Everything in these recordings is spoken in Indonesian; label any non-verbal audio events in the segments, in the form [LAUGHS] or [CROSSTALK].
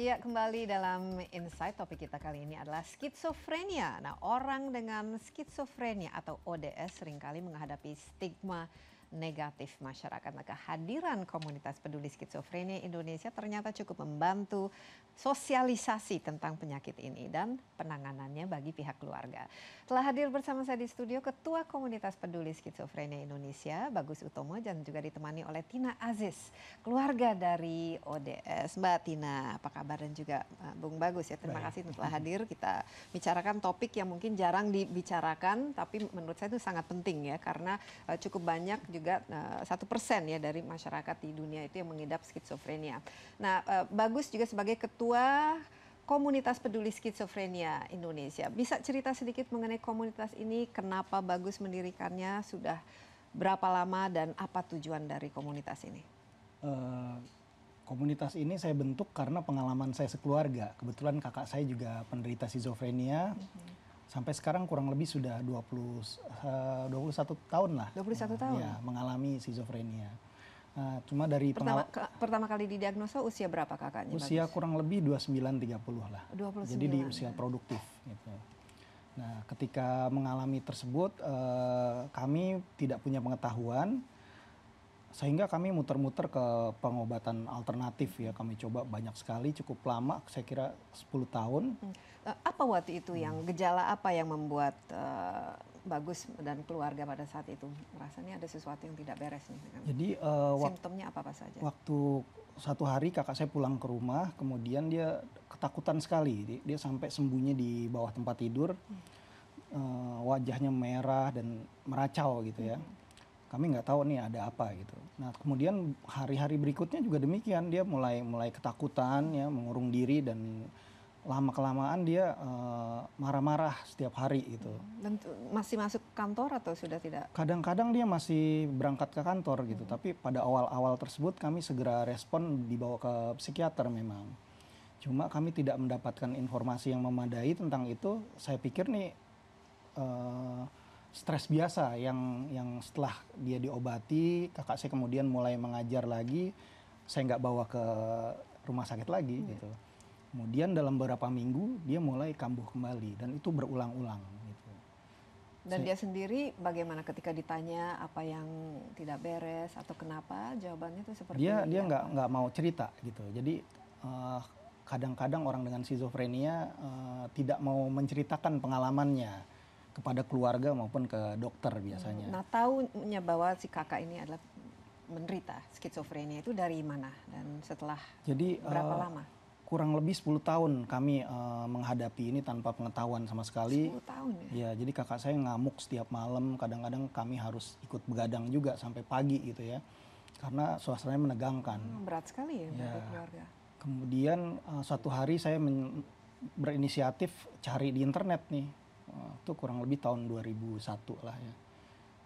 Ya, kembali dalam Insight topik kita kali ini adalah skizofrenia. Nah, orang dengan skizofrenia atau ODS seringkali menghadapi stigma negatif masyarakat. Maka hadiran komunitas peduli skizofrenia Indonesia ternyata cukup membantu sosialisasi tentang penyakit ini dan penanganannya bagi pihak keluarga. Telah hadir bersama saya di studio Ketua Komunitas Peduli Skizofrenia Indonesia, Bagus Utomo, dan juga ditemani oleh Tina Aziz, keluarga dari ODS. Mbak Tina, apa kabar dan juga eh, Bung Bagus ya, terima kasih telah hadir. Kita bicarakan topik yang mungkin jarang dibicarakan, tapi menurut saya itu sangat penting ya, karena eh, cukup banyak juga juga eh, satu persen ya dari masyarakat di dunia itu yang mengidap skizofrenia. Nah, eh, bagus juga sebagai ketua komunitas peduli skizofrenia Indonesia. Bisa cerita sedikit mengenai komunitas ini, kenapa bagus mendirikannya, sudah berapa lama dan apa tujuan dari komunitas ini? Uh, komunitas ini saya bentuk karena pengalaman saya sekeluarga. Kebetulan kakak saya juga penderita skizofrenia. Mm -hmm sampai sekarang kurang lebih sudah 20 uh, 21 tahun lah. 21 iya, tahun. Ya, mengalami skizofrenia. Uh, cuma dari pertama, ke, pertama kali didiagnosa usia berapa kakaknya? Usia bagus? kurang lebih 29 30 lah. 29. Jadi di usia produktif gitu. Nah, ketika mengalami tersebut uh, kami tidak punya pengetahuan sehingga kami muter-muter ke pengobatan alternatif ya kami coba banyak sekali cukup lama saya kira 10 tahun eh, apa waktu itu yang hmm. gejala apa yang membuat uh, bagus dan keluarga pada saat itu rasanya ada sesuatu yang tidak beres nih dengan jadi uh, simptomnya apa apa saja waktu satu hari kakak saya pulang ke rumah kemudian dia ketakutan sekali dia, sampai sembunyi di bawah tempat tidur uh, wajahnya merah dan meracau gitu ya hmm kami nggak tahu nih ada apa gitu. Nah kemudian hari-hari berikutnya juga demikian dia mulai mulai ketakutan ya mengurung diri dan lama kelamaan dia eh, marah-marah uh, setiap hari gitu. Dan masih masuk kantor atau sudah tidak? Kadang-kadang dia masih berangkat ke kantor gitu, hmm. tapi pada awal-awal tersebut kami segera respon dibawa ke psikiater memang. Cuma kami tidak mendapatkan informasi yang memadai tentang itu. Saya pikir nih. Uh, stres biasa yang yang setelah dia diobati kakak saya kemudian mulai mengajar lagi saya nggak bawa ke rumah sakit lagi hmm. gitu kemudian dalam beberapa minggu dia mulai kambuh kembali dan itu berulang-ulang gitu dan saya, dia sendiri bagaimana ketika ditanya apa yang tidak beres atau kenapa jawabannya itu seperti dia dia nggak nggak mau cerita gitu jadi uh, kadang-kadang orang dengan skizofrenia uh, tidak mau menceritakan pengalamannya kepada keluarga maupun ke dokter biasanya. Nah, tahunya bahwa si kakak ini adalah menderita skizofrenia itu dari mana dan setelah Jadi, berapa uh, lama? Kurang lebih 10 tahun kami uh, menghadapi ini tanpa pengetahuan sama sekali. 10 tahun ya? Ya, jadi kakak saya ngamuk setiap malam, kadang-kadang kami harus ikut begadang juga sampai pagi gitu ya. Karena suasananya menegangkan. Hmm, berat sekali ya, ya. keluarga. Kemudian uh, suatu hari saya berinisiatif cari di internet nih Eh, itu kurang lebih tahun 2001 lah ya.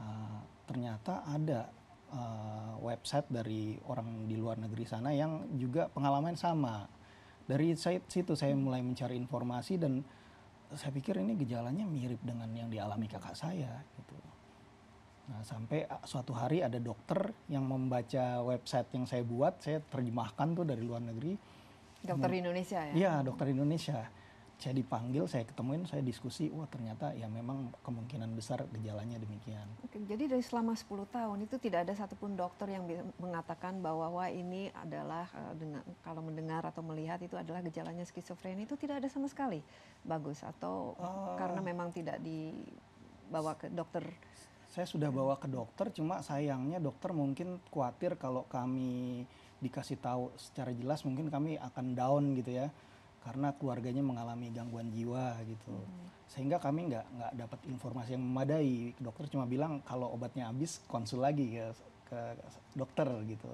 Uh, ternyata ada uh, website dari orang di luar negeri sana yang juga pengalaman sama. Dari situ saya mulai mencari informasi dan saya pikir ini gejalanya mirip dengan yang dialami kakak saya gitu. Nah, sampai suatu hari ada dokter yang membaca website yang saya buat, saya terjemahkan tuh dari luar negeri. Dokter Indonesia ya? Iya, dokter Indonesia saya dipanggil, saya ketemuin, saya diskusi, wah ternyata ya memang kemungkinan besar gejalanya demikian. Oke, jadi dari selama 10 tahun itu tidak ada satupun dokter yang mengatakan bahwa wah ini adalah eh, kalau mendengar atau melihat itu adalah gejalanya skizofrenia itu tidak ada sama sekali. Bagus atau uh, karena memang tidak dibawa ke dokter saya sudah bawa ke dokter, cuma sayangnya dokter mungkin khawatir kalau kami dikasih tahu secara jelas mungkin kami akan down gitu ya karena keluarganya mengalami gangguan jiwa gitu hmm. sehingga kami nggak nggak dapat informasi yang memadai dokter cuma bilang kalau obatnya habis konsul lagi ke, ke dokter gitu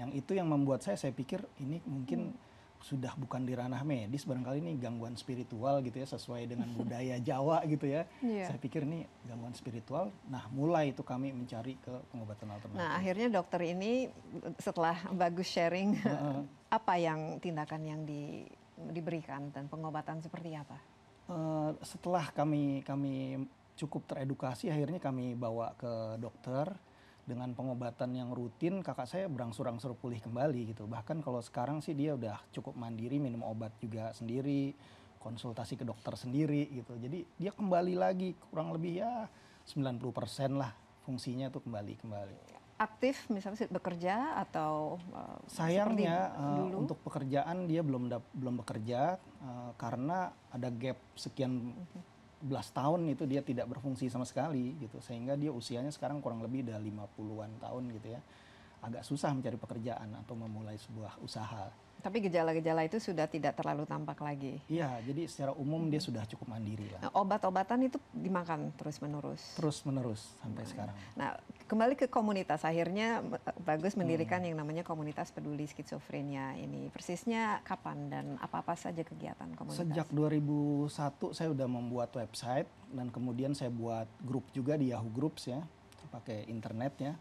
yang itu yang membuat saya saya pikir ini mungkin hmm. sudah bukan di ranah medis barangkali ini gangguan spiritual gitu ya sesuai dengan budaya Jawa gitu ya yeah. saya pikir ini gangguan spiritual nah mulai itu kami mencari ke pengobatan alternatif nah akhirnya dokter ini setelah bagus sharing apa yang tindakan yang di diberikan dan pengobatan seperti apa? Uh, setelah kami kami cukup teredukasi, akhirnya kami bawa ke dokter dengan pengobatan yang rutin. Kakak saya berangsur-angsur pulih kembali gitu. Bahkan kalau sekarang sih dia udah cukup mandiri, minum obat juga sendiri, konsultasi ke dokter sendiri gitu. Jadi dia kembali lagi kurang lebih ya 90% lah fungsinya tuh kembali kembali. Iya aktif misalnya bekerja atau uh, sayangnya Uh, untuk pekerjaan dia belum belum bekerja uh, karena ada gap sekian mhm. belas tahun itu dia tidak berfungsi sama sekali gitu sehingga dia usianya sekarang kurang lebih udah lima puluhan tahun gitu ya agak susah mencari pekerjaan atau memulai sebuah usaha tapi gejala gejala itu sudah tidak terlalu tampak lagi iya jadi secara umum dia hmm. sudah cukup mandiri lah nah, obat obatan itu dimakan terus menerus terus menerus sampai nah. sekarang nah kembali ke komunitas akhirnya eh, bagus mendirikan hmm. yang namanya komunitas peduli skizofrenia ini persisnya kapan dan apa apa saja kegiatan komunitas sejak 2001 saya sudah membuat website dan kemudian saya buat grup juga di Yahoo Groups ya pakai internetnya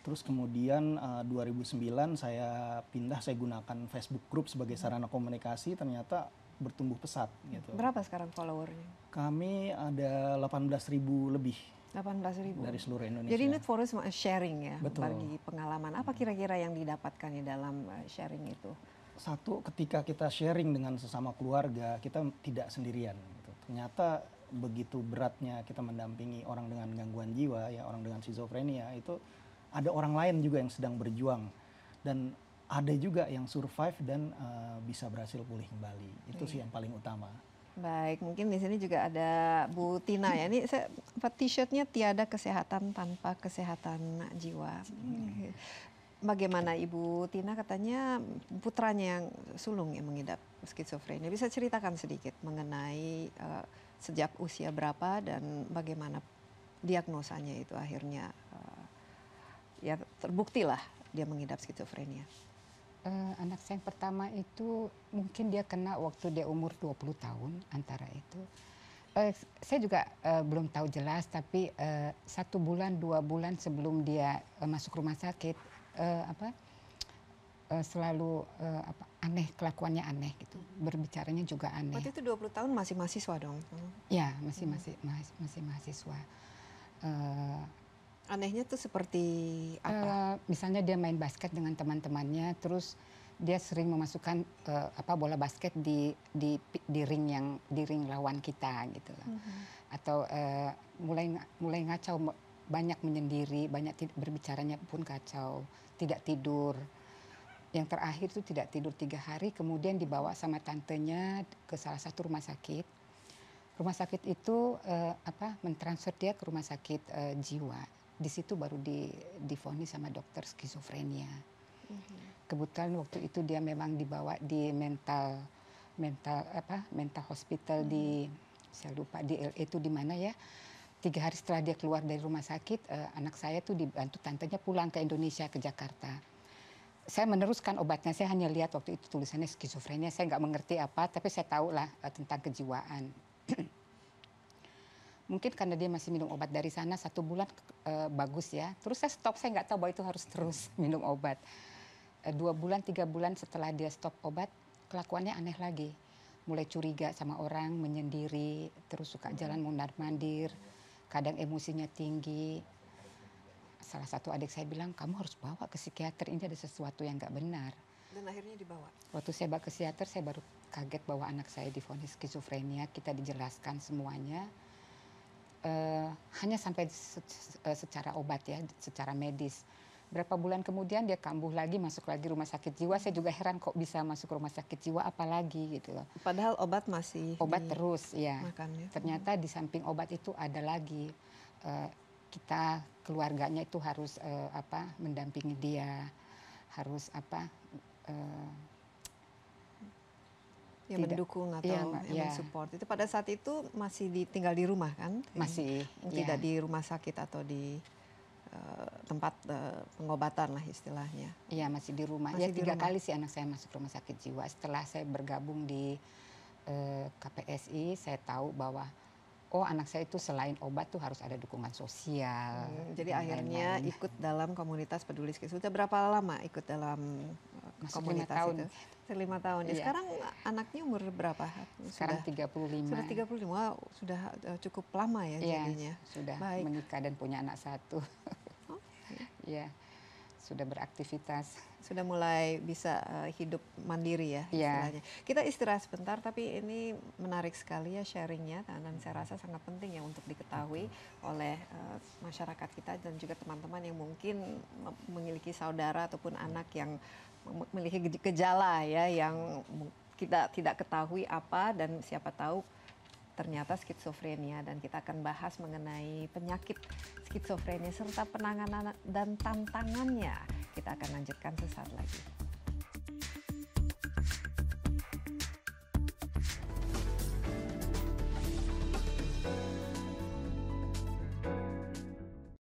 Terus kemudian uh, eh, 2009 saya pindah, saya gunakan Facebook Group sebagai hmm. sarana komunikasi, ternyata bertumbuh pesat gitu. Berapa sekarang followernya? Kami ada 18 ribu lebih. 18 ribu? Dari seluruh Indonesia. Jadi ini forum sharing ya? Betul. Bagi pengalaman. Apa hmm. kira-kira yang didapatkan di dalam eh, sharing itu? Satu, ketika kita sharing dengan sesama keluarga, kita tidak sendirian. Gitu. Ternyata begitu beratnya kita mendampingi orang dengan gangguan jiwa, ya orang dengan schizofrenia, itu ada orang lain juga yang sedang berjuang dan ada juga yang survive dan uh, bisa berhasil pulih kembali. Itu sih iya. yang paling utama. Baik, mungkin di sini juga ada Bu Tina ya. Ini saya t-shirtnya tiada kesehatan tanpa kesehatan jiwa. Hmm. Bagaimana Ibu Tina katanya putranya yang sulung yang mengidap skizofrenia. Bisa ceritakan sedikit mengenai uh, sejak usia berapa dan bagaimana diagnosanya itu akhirnya uh, ya terbuktilah dia mengidap skizofrenia? Uh, anak saya yang pertama itu mungkin dia kena waktu dia umur 20 tahun antara itu. Uh, saya juga uh, belum tahu jelas tapi uh, satu bulan dua bulan sebelum dia uh, masuk rumah sakit uh, apa uh, selalu uh, apa aneh kelakuannya aneh gitu berbicaranya juga aneh. Waktu itu 20 tahun masih mahasiswa dong? Ya masih masih masih masih mahasiswa. Uh, Anehnya tuh seperti apa? Uh, misalnya dia main basket dengan teman-temannya, terus dia sering memasukkan uh, apa bola basket di di di ring yang di ring lawan kita gitu loh. Mm-hmm. Atau uh, mulai mulai ngacau banyak menyendiri, banyak berbicaranya pun kacau, tidak tidur. Yang terakhir itu tidak tidur tiga hari, kemudian dibawa sama tantenya ke salah satu rumah sakit rumah sakit itu uh, apa mentransfer dia ke rumah sakit uh, jiwa di situ baru di difonis sama dokter skizofrenia. Mm-hmm. Kebetulan waktu itu dia memang dibawa di mental mental apa mental hospital mm-hmm. di mhm. saya lupa di LA itu di mana ya. Tiga hari setelah dia keluar dari rumah sakit, eh, anak saya tuh dibantu tantenya pulang ke Indonesia ke Jakarta. Saya meneruskan obatnya, saya hanya lihat waktu itu tulisannya skizofrenia, saya nggak mengerti apa, tapi saya tahu lah eh, tentang kejiwaan. [CLEARS THROAT] mungkin karena dia masih minum obat dari sana satu bulan e, bagus ya. Terus saya stop, saya nggak tahu bahwa itu harus [LAUGHS] terus minum obat. E, dua bulan, tiga bulan setelah dia stop obat, kelakuannya aneh lagi. Mulai curiga sama orang, menyendiri, terus suka hmm. jalan mundar mandir, kadang emosinya tinggi. Salah satu adik saya bilang, kamu harus bawa ke psikiater, ini ada sesuatu yang nggak benar. Dan akhirnya dibawa? Waktu saya bawa ke psikiater, saya baru kaget bahwa anak saya difonis skizofrenia, kita dijelaskan semuanya Eh, hanya sampai eh, secara obat ya, secara medis. Berapa bulan kemudian dia kambuh lagi, masuk lagi rumah sakit jiwa. Saya juga heran kok bisa masuk rumah sakit jiwa apalagi gitu loh. Padahal obat masih obat terus ya. Makannya. Ternyata di samping obat itu ada lagi uh, kita keluarganya itu harus uh, apa mendampingi dia, harus apa uh, ya, tidak mendukung atau ya, ya. Iya. support itu pada saat itu masih tinggal di rumah kan masih iya. tidak ya. di rumah sakit atau di eh, tempat eh, pengobatan lah istilahnya iya masih di rumah masih ya tiga rumah. kali sih anak saya masuk rumah sakit jiwa setelah saya bergabung di uh, eh, KPSI saya tahu bahwa oh anak saya itu selain obat tuh harus ada dukungan sosial. Hmm, jadi akhirnya lain -lain. ikut dalam komunitas peduli skizofrenia. berapa lama ikut dalam masuk lima tahun. Itu. Lima tahun. Ya, iya. sekarang anaknya umur berapa? Sekarang sudah, 35. Sudah 35, lima sudah eh, cukup lama ya, ya jadinya. Sudah Baik. menikah dan punya anak satu. Ya sudah beraktivitas. Sudah mulai bisa uh, hidup mandiri ya iya. istilahnya. Yeah. Kita istirahat sebentar tapi ini menarik sekali ya sharingnya dan saya rasa sangat penting ya untuk diketahui oleh uh, masyarakat kita dan juga teman-teman yang mungkin memiliki saudara ataupun iya. anak yang memiliki gejala ya yang kita tidak ketahui apa dan siapa tahu ternyata skizofrenia dan kita akan bahas mengenai penyakit skizofrenia serta penanganan dan tantangannya. Kita akan lanjutkan sesaat lagi.